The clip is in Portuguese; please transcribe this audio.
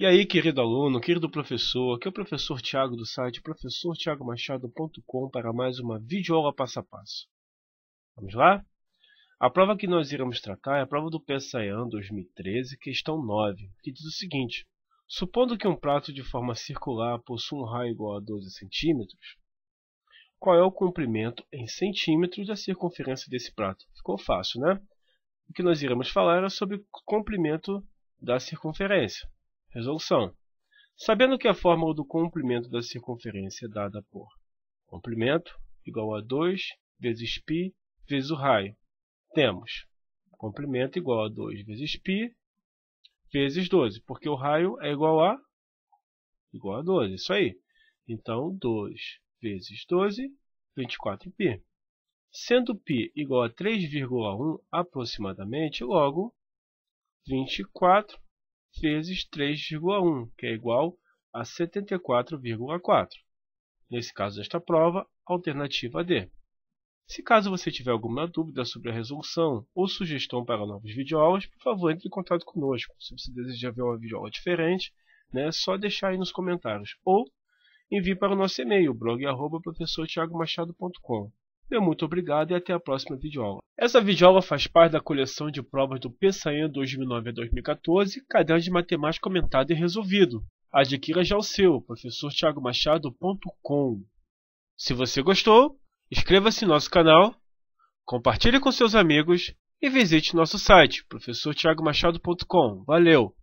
E aí, querido aluno, querido professor, aqui é o professor Tiago do site professortiagomachado.com para mais uma videoaula passo a passo. Vamos lá? A prova que nós iremos tratar é a prova do PSAEAN 2013, questão 9, que diz o seguinte. Supondo que um prato de forma circular possua um raio igual a 12 cm, qual é o comprimento em centímetros da circunferência desse prato? Ficou fácil, né? O que nós iremos falar era é sobre o comprimento da circunferência. Resolução. Sabendo que a fórmula do comprimento da circunferência é dada por comprimento igual a 2 vezes π vezes o raio, temos comprimento igual a 2 vezes π vezes 12, porque o raio é igual a igual a 12, isso aí. Então, 2 vezes 12, 24π. Sendo π igual a 3,1 aproximadamente, logo, 24 vezes 3,1, que é igual a 74,4. Nesse caso desta prova, alternativa D. Se caso você tiver alguma dúvida sobre a resolução ou sugestão para novas videoaulas, por favor, entre em contato conosco. Se você desejar ver uma videoaula diferente, né, é só deixar aí nos comentários. Ou envie para o nosso e-mail, blog.professortiagomachado.com. Meu muito obrigado e até a próxima videoaula. Essa videoaula faz parte da coleção de provas do PSAEM 2009 a 2014, Caderno de Matemática Comentado e Resolvido. Adquira já o seu, professortiagomachado.com. Se você gostou, inscreva-se em nosso canal, compartilhe com seus amigos e visite nosso site, professortiagomachado.com. Valeu!